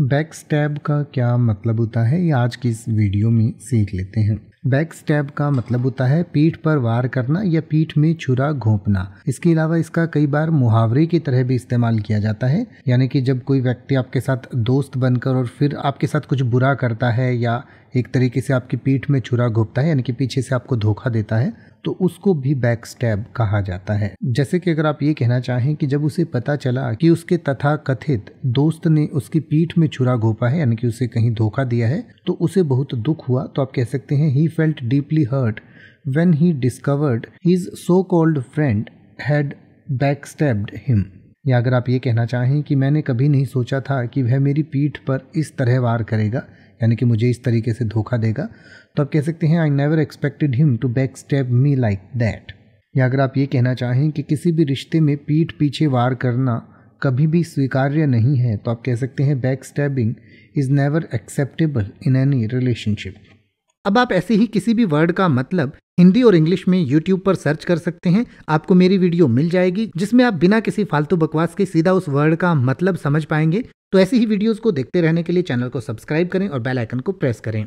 back stab का क्या मतलब होता है ये आज की इस वीडियो में सीख लेते हैं बैक स्टैब का मतलब होता है पीठ पर वार करना या पीठ में छुरा घोंपना इसके अलावा इसका कई बार मुहावरे की तरह भी इस्तेमाल किया जाता है यानी कि जब कोई व्यक्ति आपके साथ दोस्त बनकर और फिर आपके साथ कुछ बुरा करता है या एक तरीके से आपकी पीठ में छुरा घोपता है यानी कि पीछे से आपको धोखा देता है तो उसको भी बैक स्टैब कहा जाता है जैसे कि अगर आप ये कहना चाहें कि जब उसे पता चला कि उसके तथा कथित दोस्त ने उसकी पीठ में में छुरा घोपा है यानी कि उसे कहीं धोखा दिया है तो उसे बहुत दुख हुआ तो आप कह सकते हैं he felt deeply hurt when he discovered his so called friend had back stabbed him या अगर आप ये कहना चाहें कि मैंने कभी नहीं सोचा था कि वह मेरी पीठ पर इस तरह वार करेगा यानी कि मुझे इस तरीके से धोखा देगा तो आप कह सकते हैं I never expected him to back stab me like that या अगर आप ये कहना चाहें कि किसी भी रिश्ते में पीठ पीछे वार करना कभी भी स्वीकार्य नहीं है तो आप कह सकते हैं back stabbing is never acceptable in any relationship अब आप ऐसे ही किसी भी वर्ड का मतलब हिंदी और इंग्लिश में यूट्यूब पर सर्च कर सकते हैं आपको मेरी वीडियो मिल जाएगी जिसमें आप बिना किसी फालतू बकवास के सीधा उस वर्ड का मतलब समझ पाएंगे तो ऐसी ही वीडियोस को देखते रहने के लिए चैनल को सब्सक्राइब करें और बेल आइकन को प्रेस करें